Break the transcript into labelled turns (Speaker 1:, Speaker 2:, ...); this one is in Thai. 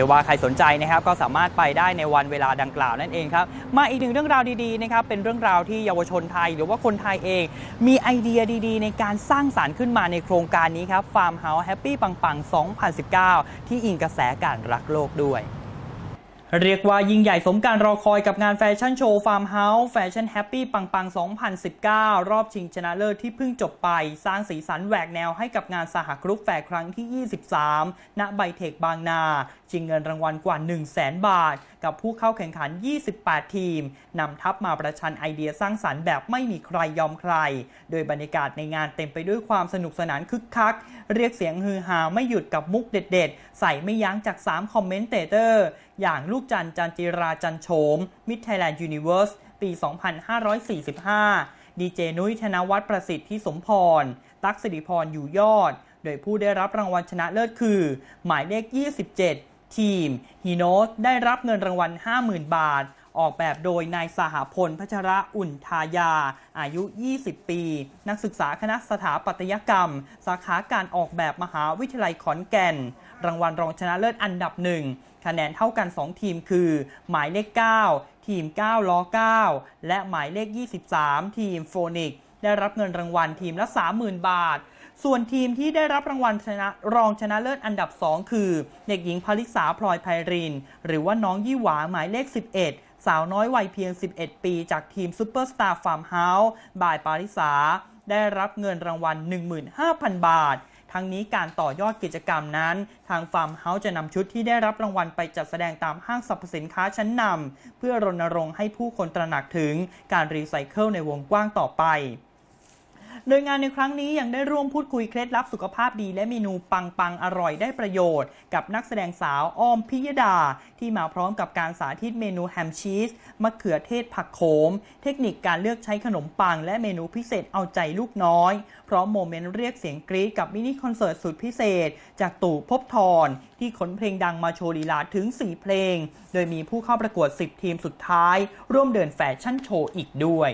Speaker 1: ียวว่าใครสนใจนะครับก็สามารถไปได้ในวันเวลาดังกล่าวนั่นเองครับมาอีกหนึ่งเรื่องราวดีๆนะครับเป็นเรื่องราวที่เยาวชนไทยหรือว่าคนไทยเอง มีไอเดียดีๆ ในการสร้างสารรค์ขึ้นมาในโครงการนี้ครับฟาร์มเฮาส์แฮปปี้ปังๆ 2019 ที่อิงกระแสการรักโลกด้วยเรียกว่ายิ่งใหญ่สมการรอคอยกับงานแฟชั่นโชว์ฟาร์มเฮาส์แฟชั่นแฮปปี้ปังปัง2019 รอบชิงชนะเลิศที่เพิ่งจบไป สร้างสีสันแหวกแนวให้กับงานสหกรุ๊ปแฟร์ครั้งที่ 23ณไบเทคบางนาชิงเงินรางวัลกว่า 1 0 0 0 0แบาท กับผู้เข้าแข่งขัน 28 ทีม นำทัพมาประชันไอเดียสร้างสรรค์แบบไม่มีใครยอมใคร โดยบรรยากาศในงานเต็มไปด้วยความสนุกสนานคึกคักเรียกเสียงฮือฮาไม่หยุดกับมุกเด็ดๆ ใส่ไม่ยั้งจาก3คอมเมนเตเตอร์อย่างลูกจันจันจิราจันโฉมมิดไทยแลนด์ยูนิเวอร์ส ปี 2545 ดีเจนุ้ยธนวัฒน์ประสิทธิ์ที่สมพร ตักสิริพรอยู่ยอด โดยผู้ได้รับรางวัลชนะเลิศคือ หมายเลข 27 ทีมฮีโนสได้รับเงินรางวัล 50,000 บาทออกแบบโดยนายสหพลพัชระอุ่นทายา อายุ 20 ปี นักศึกษาคณะสถาปัตยกรรม สาขาการออกแบบมหาวิทยาลัยขอนแก่น รางวัลรองชนะเลิศอันดับหนึ่งคะแนนเท่ากัน 2 ทีมคือ หมายเลข 9 ทีม 9 ล้อ 9 และหมายเลข 23 ทีมโฟนิก ได้รับเงินรางวัลทีมละ 30,000 บาท ส่วนทีมที่ได้รับรางวัลชนะรองชนะเลิศอันดับ2คือเด็กหญิงพลิษาพลอยไพรินหรือว่าน้องยี่หวาหมายเลข 11สาวน้อยวัยเพียง 11 ปี จากทีมซูเปอร์สตาร์ฟาร์มเฮาส์บ่ายปาริสาได้รับเงินรางวัล 15,000 บาท ทั้งนี้การต่อยอดกิจกรรมนั้น ทางฟาร์มเฮาส์จะนำชุดที่ได้รับรางวัลไปจัดแสดงตามห้างสรรพสินค้าชั้นนำ เพื่อรณรงค์ให้ผู้คนตระหนักถึงการรีไซเคิลในวงกว้างต่อไปโดยงานในครั้งนี้ยังได้ร่วมพูดคุยเคล็ดลับสุขภาพดีและเมนูปังปังอร่อยได้ประโยชน์ กับนักแสดงสาวอ้อมพิยดาที่มาพร้อมกับการสาธิตเมนูแฮมชีสมะเขือเทศผักโขมเทคนิคการเลือกใช้ขนมปังและเมนูพิเศษเอาใจลูกน้อยพร้อมโมเมนต์เรียกเสียงกรี๊ดกับมินิคอนเสิร์ตสุดพิเศษ จากตู่พบทรที่ขนเพลงดังมาโชว์ลีลาถึง4เพลง โดยมีผู้เข้าประกวด10 ทีมสุดท้าย ร่วมเดินแฟชั่นโชว์อีกด้วย